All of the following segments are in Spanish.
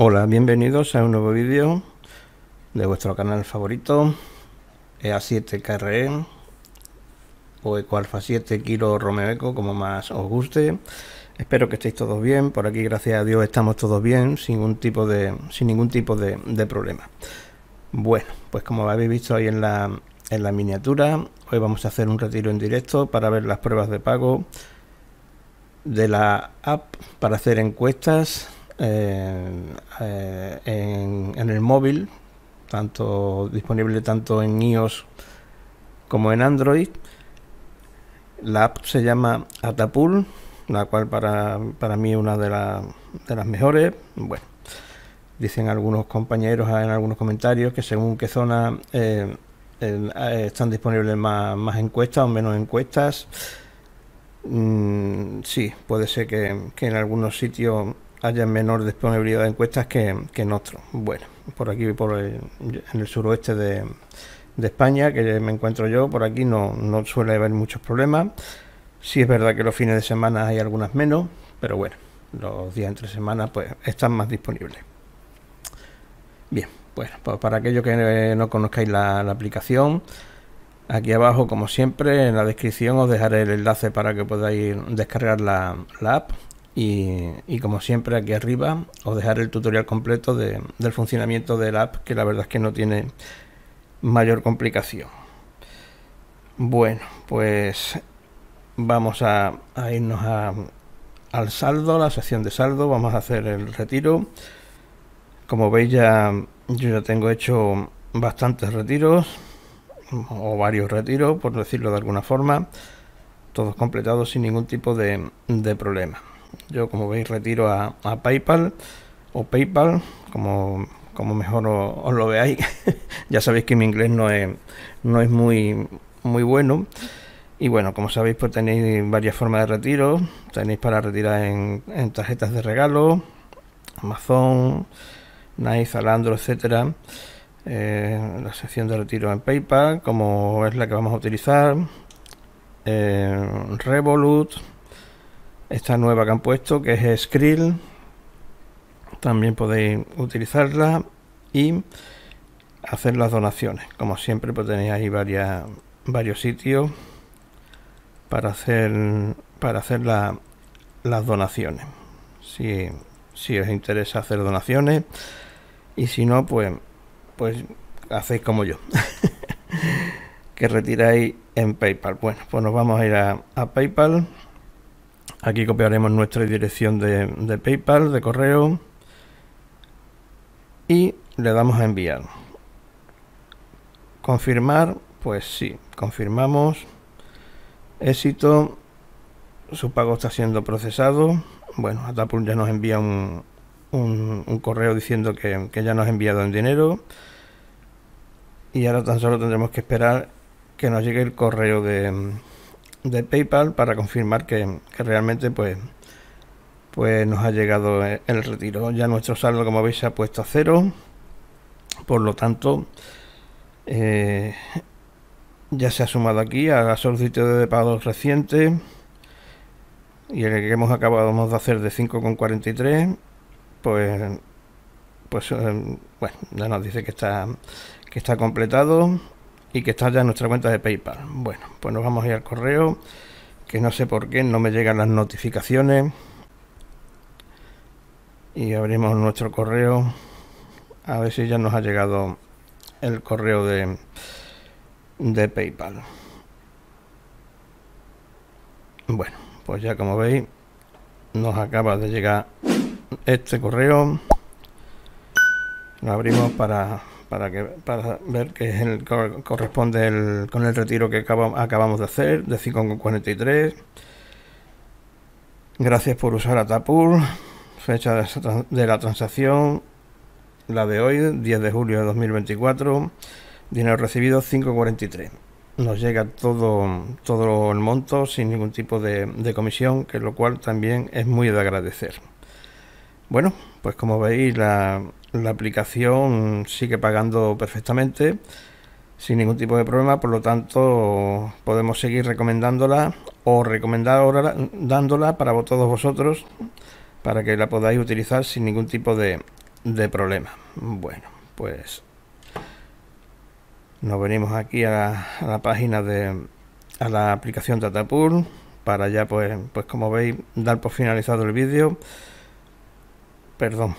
Hola, bienvenidos a un nuevo vídeo de vuestro canal favorito EA7KRE e, o alfa 7 Kilo Romeo Eco, como más os guste. Espero que estéis todos bien, por aquí gracias a Dios estamos todos bien, sin, ningún tipo de, sin ningún tipo de, problema. Bueno, pues como habéis visto ahí en la, en la miniatura, hoy vamos a hacer un retiro en directo para ver las pruebas de pago de la app para hacer encuestas eh, eh, en, el móvil, tanto disponible tanto en iOS como en Android. La app se llama Atapool, la cual para, para mí es una de, las mejores. Bueno, dicen algunos compañeros en algunos comentarios que según qué zona eh, eh, están disponibles más, encuestas o menos encuestas. Mm, sí, puede ser que, que en algunos sitios haya menor disponibilidad de encuestas que, en otros. Bueno, por aquí, por el, en el suroeste de, España, que me encuentro yo, por aquí no, no suele haber muchos problemas. Sí es verdad que los fines de semana hay algunas menos, pero bueno, los días entre semana pues están más disponibles. Bien, bueno, pues para aquellos que no conozcáis la, aplicación, Aquí abajo, como siempre, en la descripción os dejaré el enlace para que podáis descargar la, la app y, como siempre aquí arriba os dejaré el tutorial completo del funcionamiento del app que la verdad es que no tiene mayor complicación. Bueno, pues vamos a, irnos al saldo, a la sección de saldo, vamos a hacer el retiro. Como veis ya yo ya tengo hecho bastantes retiros o varios retiros, por decirlo de alguna forma, todos completados sin ningún tipo de problema. Yo como veis retiro a, PayPal o PayPal, como, mejor os, lo veáis. ya sabéis que mi inglés no es, no es muy, muy bueno. Y bueno, como sabéis, pues tenéis varias formas de retiro. Tenéis para retirar en, tarjetas de regalo, Amazon, Nice, Alandro, etcétera. Eh, la sección de retiro en PayPal, como es la que vamos a utilizar. Eh, Revolut, esta nueva que han puesto, que es Skrill. También podéis utilizarla y hacer las donaciones. Como siempre, pues tenéis ahí varias, varios sitios para hacer, para hacer las donaciones. Si, os interesa hacer donaciones y si no, pues, pues hacéis como yo. que retiráis en PayPal. Bueno, pues nos vamos a ir a, a PayPal. Aquí copiaremos nuestra dirección de, PayPal, de correo. Y le damos a enviar. Confirmar, pues sí, confirmamos. Éxito. Su pago está siendo procesado. Bueno, Atapul ya nos envía un, un, un correo diciendo que, que ya nos ha enviado el dinero. Y ahora tan solo tendremos que esperar que nos llegue el correo de, de PayPal para confirmar que, realmente pues, pues nos ha llegado eh, el retiro. Ya nuestro saldo, como veis, se ha puesto a cero. Por lo tanto, eh, ya se ha sumado aquí a la solicitud de pagos reciente y el que hemos acabado de hacer de 5,43 pues pues eh, bueno ya nos dice que está que está completado y que está ya en nuestra cuenta de PayPal. Bueno, pues nos vamos a ir al correo, que no sé por qué no me llegan las notificaciones. Y abrimos nuestro correo. A ver si ya nos ha llegado el correo de, de PayPal. Bueno, pues ya como veis, nos acaba de llegar este correo. Lo abrimos para para, que, para ver que corresponde con el retiro que acabamos de hacer, de 5,43. Gracias por usar Atapur. Fecha de, la transacción, la de hoy, 10 de julio de 2024. Dinero recibido 5,43. Nos llega todo, todo el monto sin ningún tipo de, de comisión, que lo cual también es muy de agradecer. Bueno, pues como veis, la, la aplicación sigue pagando perfectamente sin ningún tipo de problema, por lo tanto podemos seguir recomendándola o recomendándola para todos vosotros para que la podáis utilizar sin ningún tipo de, de problema. Bueno, pues nos venimos aquí a la, la, página de a la aplicación Datapool para ya pues, pues como veis dar por finalizado el vídeo. Perdón,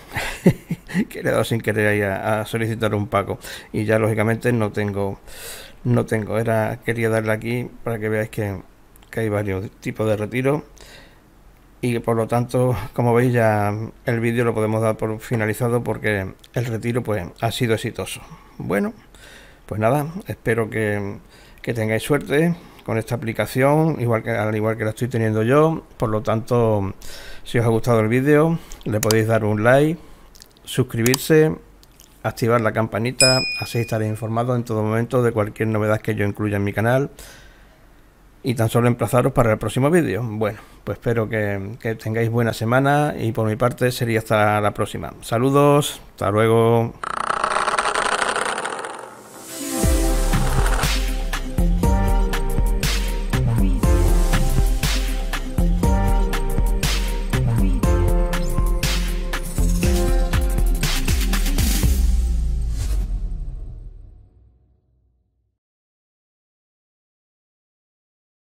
que le he sin querer a, solicitar un paco. Y ya lógicamente no tengo, no tengo. Era, quería darle aquí para que veáis que, hay varios tipos de retiro. Y por lo tanto, como veis, ya el vídeo lo podemos dar por finalizado porque el retiro pues ha sido exitoso. Bueno, pues nada, espero que, que tengáis suerte con esta aplicación, igual que, al igual que la estoy teniendo yo. Por lo tanto, si os ha gustado el vídeo, le podéis dar un like, suscribirse, activar la campanita, así estaréis informados en todo momento de cualquier novedad que yo incluya en mi canal. Y tan solo emplazaros para el próximo vídeo. Bueno, pues espero que, que tengáis buena semana y por mi parte sería hasta la próxima. Saludos, hasta luego.